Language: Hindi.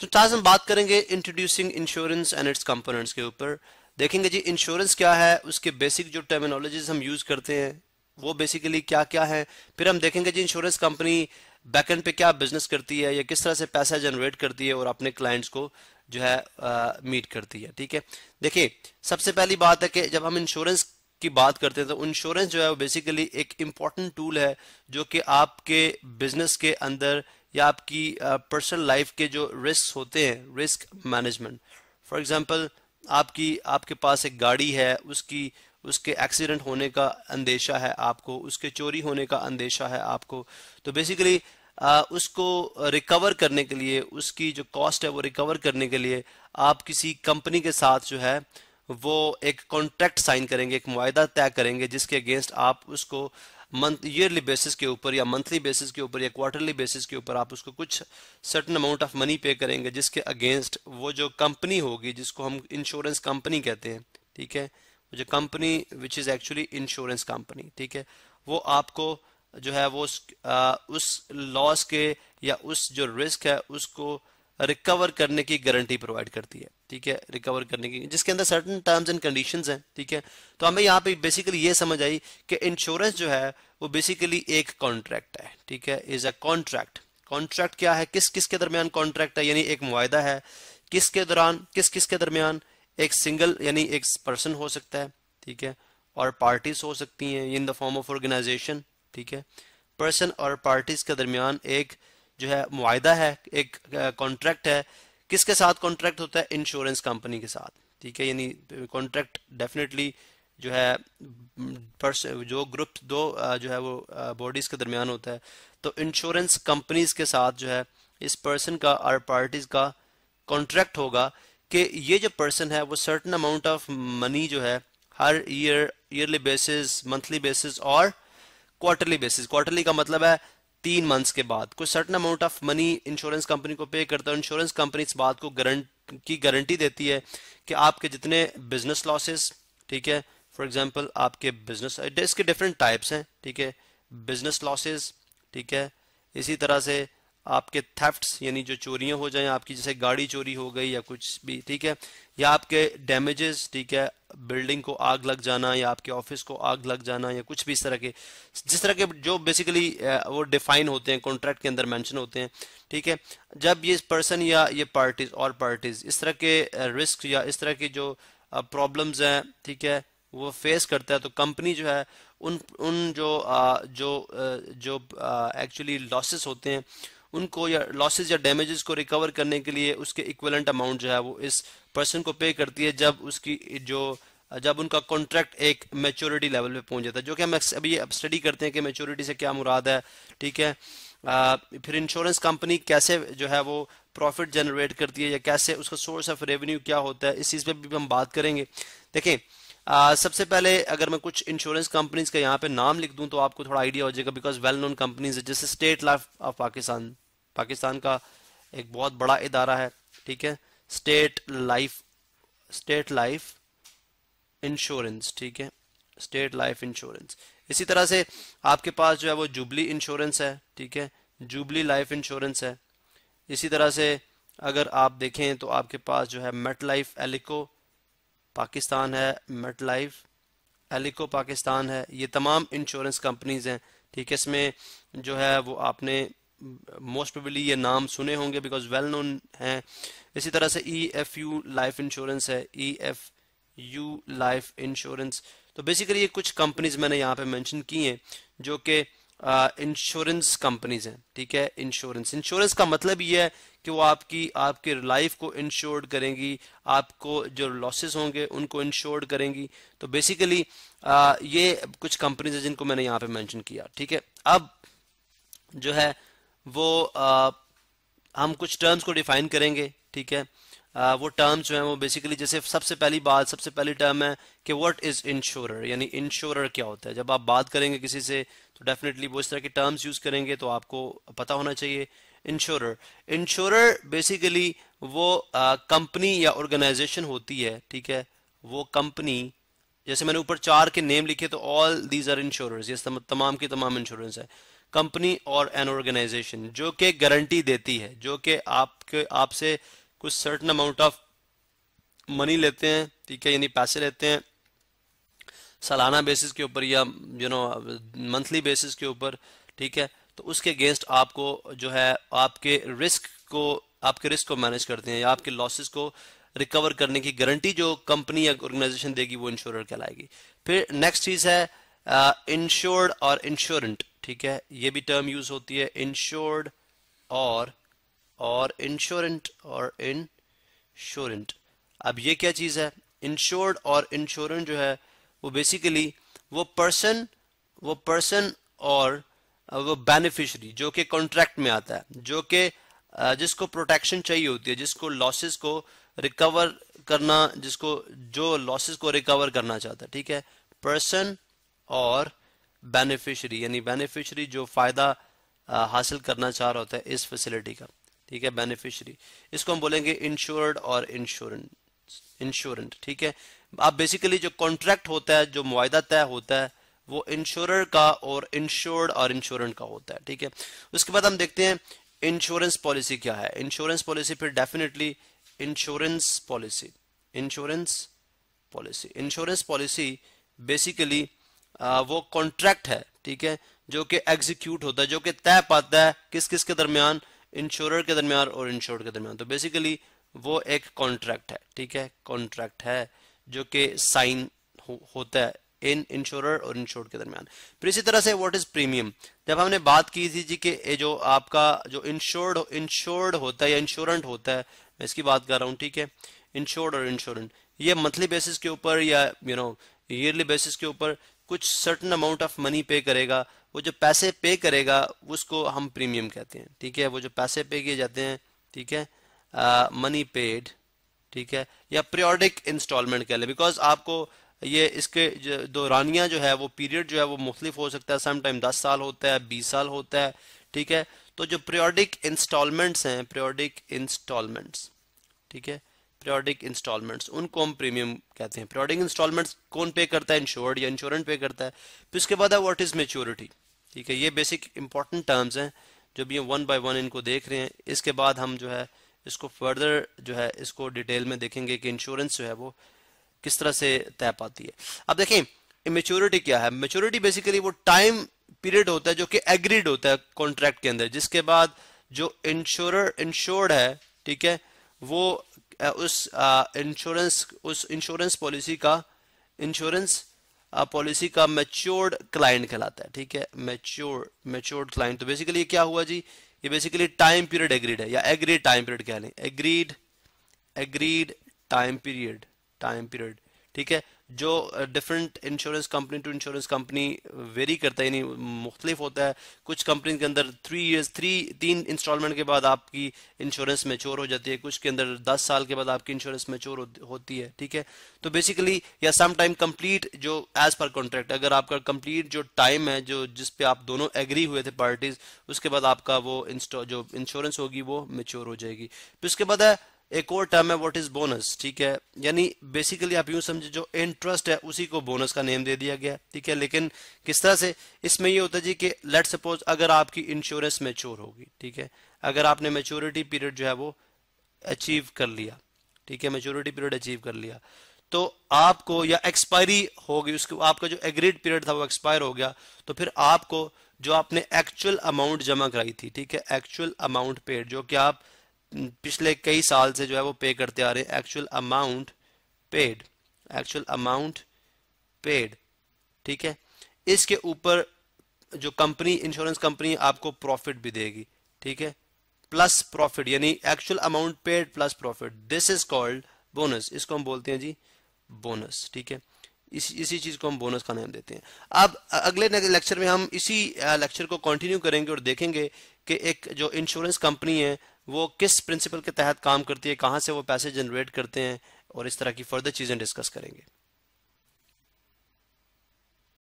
सो so, हम बात करेंगे introducing insurance and it's components के ऊपर देखेंगे जी इंश्योरेंस क्या है उसके बेसिक जो टर्मिनोलॉजीज हम यूज करते हैं वो बेसिकली क्या क्या है फिर हम देखेंगे जी इंश्योरेंस कंपनी बैकेंड पे क्या बिजनेस करती है या किस तरह से पैसा जनरेट करती है और अपने क्लाइंट्स को जो है मीट करती है ठीक है देखिए सबसे पहली बात है कि जब हम इंश्योरेंस की बात करते हैं तो इंश्योरेंस जो है वो बेसिकली एक इम्पॉर्टेंट टूल है जो कि आपके बिजनेस के अंदर या आपकी पर्सनल लाइफ के जो रिस्क होते हैं रिस्क मैनेजमेंट फॉर एग्जांपल आपकी आपके पास एक गाड़ी है उसकी उसके एक्सीडेंट होने का अंदेशा है आपको उसके चोरी होने का अंदेशा है आपको तो बेसिकली उसको रिकवर करने के लिए उसकी जो कॉस्ट है वो रिकवर करने के लिए आप किसी कंपनी के साथ जो है वो एक कॉन्ट्रैक्ट साइन करेंगे एक मुआदा तय करेंगे जिसके अगेंस्ट आप उसको मंथ ईयरली बेसिस के ऊपर या मंथली बेसिस के ऊपर या क्वार्टरली बेसिस के ऊपर आप उसको कुछ सर्टन अमाउंट ऑफ मनी पे करेंगे जिसके अगेंस्ट वो जो कंपनी होगी जिसको हम इंश्योरेंस कंपनी कहते हैं ठीक है जो company which is actually insurance company ठीक है वो आपको जो है वो उस लॉस के या उस जो रिस्क है उसको रिकवर करने की गारंटी प्रोवाइड करती है ठीक है रिकवर करने की जिसके अंदर सर्टन टर्म्स एंड कंडीशन हैं ठीक है तो हमें यहाँ पे बेसिकली ये समझ आई कि इंश्योरेंस जो है वो बेसिकली एक कॉन्ट्रैक्ट है ठीक है इज अ कॉन्ट्रैक्ट कॉन्ट्रैक्ट क्या है किस किस के दरमियान कॉन्ट्रैक्ट है यानी एक मुआदा है किसके दौरान किस किस के दरमियान एक सिंगल यानी एक पर्सन हो सकता है ठीक है और पार्टीज हो सकती हैं in the form of organisation ठीक है पर्सन और पार्टीज के दरमियान एक जो है मुआदा है एक कॉन्ट्रैक्ट है किसके साथ कॉन्ट्रैक्ट होता है इंश्योरेंस कंपनी के साथ ठीक है यानी कॉन्ट्रैक्ट डेफिनेटली जो है जो ग्रुप दो जो है वो बॉडीज के दरमियान होता है तो इंश्योरेंस कंपनीज के साथ जो है इस पर्सन का और पार्टीज का कॉन्ट्रैक्ट होगा कि ये जो पर्सन है वो सर्टन अमाउंट ऑफ मनी जो है हर year yearly basis monthly basis और क्वार्टरली बेसिस क्वार्टरली का मतलब है तीन मंथ्स के बाद कोई certain amount of money insurance company को पे करता है इंश्योरेंस कंपनी इस बात को गारंट की गारंटी देती है कि आपके जितने बिजनेस लॉसेस ठीक है फॉर एग्जांपल आपके बिजनेस इसके डिफरेंट टाइप्स हैं ठीक है बिजनेस लॉसेस ठीक है इसी तरह से आपके थेफ्ट्स यानी जो चोरियां हो जाएं आपकी जैसे गाड़ी चोरी हो गई या कुछ भी ठीक है या आपके डैमेजेस ठीक है बिल्डिंग को आग लग जाना या आपके ऑफिस को आग लग जाना या कुछ भी इस तरह के जिस तरह के जो बेसिकली वो डिफाइन होते हैं कॉन्ट्रैक्ट के अंदर मेंशन होते हैं ठीक है जब ये पर्सन या ये पार्टीज और पार्टीज इस तरह के रिस्क या इस तरह के जो प्रॉब्लम्स हैं ठीक है वो फेस करता है तो कंपनी जो है उन उन जो आ, जो आ, जो एक्चुअली लॉसेस होते हैं उनको या लॉसेज या डैमेजेस को रिकवर करने के लिए उसके इक्वलेंट अमाउंट जो है वो इस पर्सन को पे करती है जब उसकी जो जब उनका कॉन्ट्रैक्ट एक मेच्योरिटी लेवल पे पहुंच जाता है जो कि हम अभी स्टडी करते हैं कि मेच्योरिटी से क्या मुराद है ठीक है आ, फिर इंश्योरेंस कंपनी कैसे जो है वो प्रॉफिट जनरेट करती है या कैसे उसका सोर्स ऑफ रेवेन्यू क्या होता है इस चीज़ पे भी हम बात करेंगे देखें आ, सबसे पहले अगर मैं कुछ इंश्योरेंस कंपनीज का यहाँ पे नाम लिख दूँ तो आपको थोड़ा आइडिया हो जाएगा बिकॉज वेल नोन कंपनीज जैसे state life of Pakistan Pakistan का एक बहुत बड़ा इदारा है ठीक है state life state life insurance ठीक है स्टेट लाइफ इंश्योरेंस इसी तरह से आपके पास जो है वो जुबली इंश्योरेंस है ठीक है जुबली लाइफ इंश्योरेंस है इसी तरह से अगर आप देखें तो आपके पास जो है मेट लाइफ एलिको पाकिस्तान है मेट लाइफ एलिको पाकिस्तान है ये तमाम इंश्योरेंस कंपनीज हैं ठीक है इसमें जो है वो आपने मोस्ट प्रोबेबली ये नाम सुने होंगे बिकॉज वेल नोन है इसी तरह से E F U life insurance है E F U life insurance तो बेसिकली ये कुछ कंपनीज मैंने यहाँ पे मैंशन की हैं जो कि इंश्योरेंस कंपनीज हैं ठीक है इंश्योरेंस इंश्योरेंस का मतलब ये है कि वो आपकी आपके लाइफ को इंश्योर्ड करेंगी आपको जो लॉसेस होंगे उनको इंश्योर्ड करेंगी तो बेसिकली ये कुछ कंपनीज है जिनको मैंने यहाँ पे मैंशन किया ठीक है अब जो है वो आ, हम कुछ टर्म्स को डिफाइन करेंगे ठीक है आ, वो टर्म्स जो हैं वो बेसिकली जैसे सबसे पहली बात सबसे पहली टर्म है कि व्हाट इज इंश्योरर यानी इंश्योरर क्या होता है जब आप बात करेंगे किसी से तो डेफिनेटली वो इस तरह के टर्म्स यूज करेंगे तो आपको पता होना चाहिए इंश्योरर इंश्योरर बेसिकली वो कंपनी या ऑर्गेनाइजेशन होती है ठीक है वो कंपनी जैसे मैंने ऊपर चार के नेम लिखे तो ऑल दीज आर इंश्योरेंस ये तमाम की तमाम इंश्योरेंस है कंपनी और एन ऑर्गेनाइजेशन जो कि गारंटी देती है जो कि आपके आपसे कुछ सर्टन अमाउंट ऑफ मनी लेते हैं ठीक है यानी पैसे लेते हैं सालाना बेसिस के ऊपर या यू नो मंथली बेसिस के ऊपर ठीक है तो उसके अगेंस्ट आपको जो है आपके रिस्क को आपके रिस्क को मैनेज करते हैं या आपके लॉसेस को रिकवर करने की गारंटी जो कंपनी या ऑर्गेनाइजेशन देगी वो इंश्योर कहलाएगी फिर नेक्स्ट चीज है इंश्योर्ड uh, और इंश्योरेंट ठीक है ये भी टर्म यूज होती है इंश्योर्ड और और इंश्योरेंट और इंश्योरेंट अब ये क्या चीज़ है इंश्योर्ड और इंश्योरेंट जो है वो बेसिकली वो पर्सन वो पर्सन और uh, वो बेनिफिशरी जो कि कॉन्ट्रैक्ट में आता है जो कि uh, जिसको प्रोटेक्शन चाहिए होती है जिसको लॉसेस को रिकवर करना जिसको जो लॉसेस को रिकवर करना चाहता है ठीक है पर्सन और uh, बेनिफिशरी यानी बेनिफिशरी जो फ़ायदा हासिल करना चाह रहा होता है इस फैसिलिटी का ठीक है बेनिफिशरी इसको हम बोलेंगे इंश्योर्ड और इंश्योरेंस इंश्योरेंट ठीक है आप बेसिकली जो कॉन्ट्रैक्ट होता है जो मुआदा तय होता है वो इंश्योरर का और इंश्योर्ड और इंश्योरेंट का होता है ठीक है उसके बाद हम देखते हैं इंश्योरेंस पॉलिसी क्या है इंश्योरेंस पॉलिसी फिर definitely insurance policy insurance policy insurance policy basically वो कॉन्ट्रैक्ट है ठीक है जो कि एग्जीक्यूट होता है जो कि तय पाता है किस किस के दरमियान इंश्योरर के दरमियान और इंश्योर के दरमियान तो बेसिकली वो एक कॉन्ट्रैक्ट है ठीक है कॉन्ट्रैक्ट है जो कि साइन हो, होता है इन इंश्योरर और इंश्योर के दरमियान फिर इसी तरह से व्हाट इज प्रीमियम जब हमने बात की थी जी कि ये जो आपका जो इंश्योर्ड इंश्योर्ड होता है या इंश्योरेंट होता है मैं इसकी बात कर रहा हूँ ठीक है इंश्योर्ड और इंश्योरेंट ये मंथली बेसिस के ऊपर या यू नो ईयरली बेसिस के ऊपर कुछ सर्टन अमाउंट ऑफ मनी पे करेगा वो जो पैसे पे करेगा उसको हम प्रीमियम कहते हैं ठीक है वो जो पैसे पे किए जाते हैं ठीक है मनी पेड ठीक है या प्रियोडिक इंस्टॉलमेंट कह लें बिकॉज आपको ये इसके दौरानिया जो है वो पीरियड जो है वो मुख्तलिफ हो सकता है समटाइम दस साल होता है बीस साल होता है ठीक है तो जो प्रियोडिक इंस्टॉलमेंट्स हैं प्रियोडिक इंस्टॉलमेंट्स ठीक है पीरियडिक इंस्टॉलमेंट्स उनको हम प्रीमियम कहते हैं पीरियडिक इंस्टॉलमेंट्स कौन पे करता है इंश्योर्ड या इंश्योरेंट पे करता है फिर उसके बाद है व्हाट इज मेच्योरिटी ठीक है ये बेसिक इंपॉर्टेंट टर्म्स हैं जो भी वन बाय वन इनको देख रहे हैं इसके बाद हम जो है इसको फर्दर जो है इसको डिटेल में देखेंगे कि इंश्योरेंस जो है वो किस तरह से तय पाती है अब देखें मेच्योरिटी क्या है मेच्योरिटी बेसिकली वो टाइम पीरियड होता है जो कि एग्रीड होता है कॉन्ट्रैक्ट के अंदर जिसके बाद जो इंश्योर इंश्योर्ड है ठीक है वो उस इंश्योरेंस उस इंश्योरेंस पॉलिसी का इंश्योरेंस पॉलिसी का मेच्योर्ड क्लाइंट कहलाता है ठीक है मेच्योर मेच्योर्ड क्लाइंट तो बेसिकली ये क्या हुआ जी ये बेसिकली टाइम पीरियड एग्रीड है या एग्रीड टाइम पीरियड कह लें agreed agreed time period time period ठीक है जो different insurance company to insurance company vary करता है यानी मुख्तलिफ होता है कुछ कंपनी के अंदर थ्री ईयर्स थ्री तीन इंस्टॉलमेंट के बाद आपकी इंश्योरेंस मेच्योर हो जाती है कुछ के अंदर दस साल के बाद आपकी इंश्योरेंस मेच्योर होती है ठीक है तो बेसिकली या सम टाइम कंप्लीट जो एज पर कॉन्ट्रैक्ट अगर आपका कंप्लीट जो टाइम है जो जिस पे आप दोनों एग्री हुए थे पार्टीज उसके बाद आपका वो जो इंश्योरेंस होगी वो मेच्योर हो जाएगी फिर उसके बाद है एक और टर्म है व्हाट इज बोनस ठीक है यानी बेसिकली आप यूं समझे जो इंटरेस्ट है उसी को बोनस का नेम दे दिया गया ठीक है लेकिन किस तरह से इसमें ये होता है जी कि लेट सपोज अगर आपकी इंश्योरेंस मेच्योर होगी ठीक है अगर आपने मेच्योरिटी पीरियड जो है वो अचीव कर लिया ठीक है मेच्योरिटी पीरियड अचीव कर लिया तो आपको या एक्सपायरी होगी उसके आपका जो एग्रीड पीरियड था वो एक्सपायर हो गया तो फिर आपको जो आपने एक्चुअल अमाउंट जमा कराई थी ठीक है एक्चुअल अमाउंट पेड जो कि आप पिछले कई साल से जो है वो पे करते आ रहे हैं actual amount paid actual amount paid ठीक है इसके ऊपर जो कंपनी इंश्योरेंस कंपनी आपको प्रॉफिट भी देगी ठीक है प्लस प्रॉफिट यानी actual amount paid plus profit this is called bonus इसको हम बोलते हैं जी बोनस ठीक है इस, इसी चीज को हम बोनस का नाम देते हैं अब अगले लेक्चर में हम इसी लेक्चर को कंटिन्यू करेंगे और देखेंगे कि एक जो इंश्योरेंस कंपनी है वो किस प्रिंसिपल के तहत काम करती है कहाँ से वो पैसे जनरेट करते हैं और इस तरह की फर्दर चीज़ें डिस्कस करेंगे